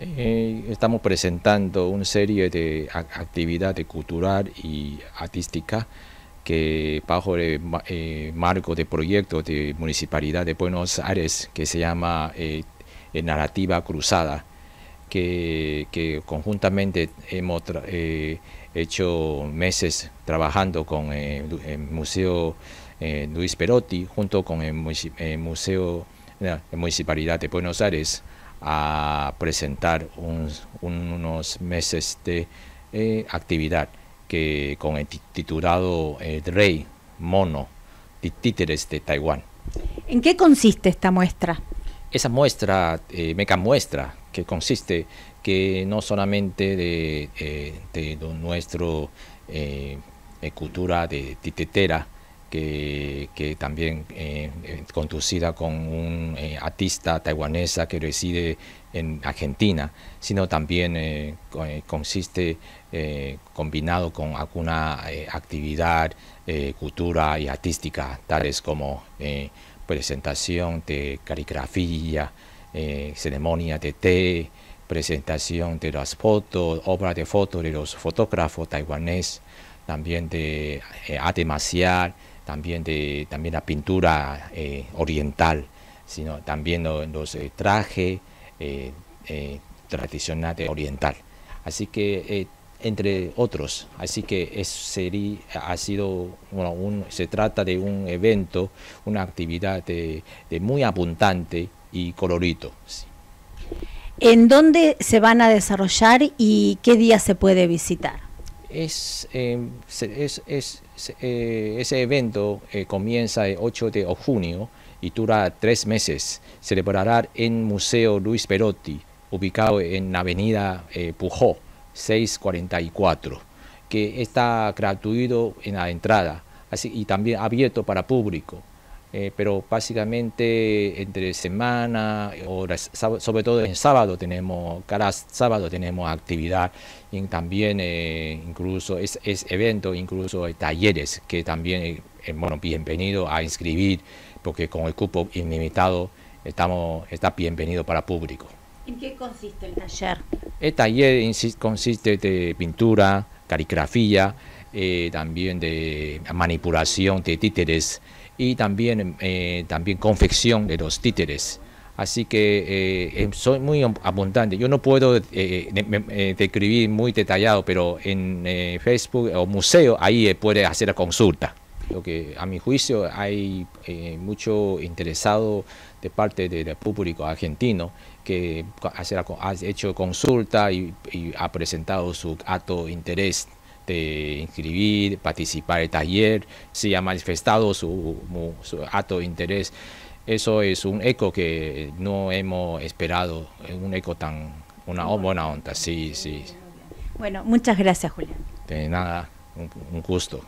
Eh, estamos presentando una serie de actividades cultural y artística que bajo el eh, marco de proyecto de Municipalidad de Buenos Aires que se llama eh, Narrativa Cruzada, que, conjuntamente hemos hecho meses trabajando con el Museo Luis Perotti junto con el, Museo, la Municipalidad de Buenos Aires a presentar unos meses de eh, actividad con el titulado El eh, Rey Mono de Títeres de Taiwán. ¿En qué consiste esta muestra? Esa muestra, eh, meca muestra, que consiste que no solamente de, de, nuestro cultura de titetera, que, también eh, eh, conducida con un eh, artista taiwanesa que reside en Argentina, sino también consiste combinado con alguna actividad, cultura y artística, tales como presentación de caligrafía, ceremonia de té, presentación de las fotos, obras de fotos de los fotógrafos taiwaneses, también de arte también de también la pintura eh, oriental, sino también los, eh, trajes eh, tradicionales oriental. Así que entre otros, así que es, sería, ha sido bueno, se trata de un evento, una actividad de, muy abundante y colorito ¿En dónde se van a desarrollar y qué día se puede visitar? Es, eh, eh, ese evento eh, comienza el 8 de junio y dura tres meses. Celebrará en Museo Luis Perotti, ubicado en la avenida Pujó, 644, que está gratuito en la entrada y también abierto para público. Eh, pero básicamente entre semana, horas, sobre todo en sábado tenemos, cada sábado tenemos actividad y también eh, incluso es, es, evento, incluso hay talleres que también, eh, bueno, bienvenido a inscribir porque con el cupo ilimitado estamos, está bienvenido para público. ¿En qué consiste el taller? El taller consiste de pintura, caligrafía, eh, también de manipulación de títeres y también, eh, también confección de los títeres. Así que eh, em, soy muy abundante. Yo no puedo eh, describir muy detallado, pero en Facebook o museo ahí puede hacer consulta. Lo que a mi juicio hay mucho interesado de parte del público argentino que ha hecho consulta y, ha presentado su acto de interés de este, inscribir, participar en taller, si ha manifestado su, su acto de interés. Eso es un eco que no hemos esperado, un eco tan, una buena onda, sí, sí. Bueno, muchas gracias, Julián. De nada, un, gusto,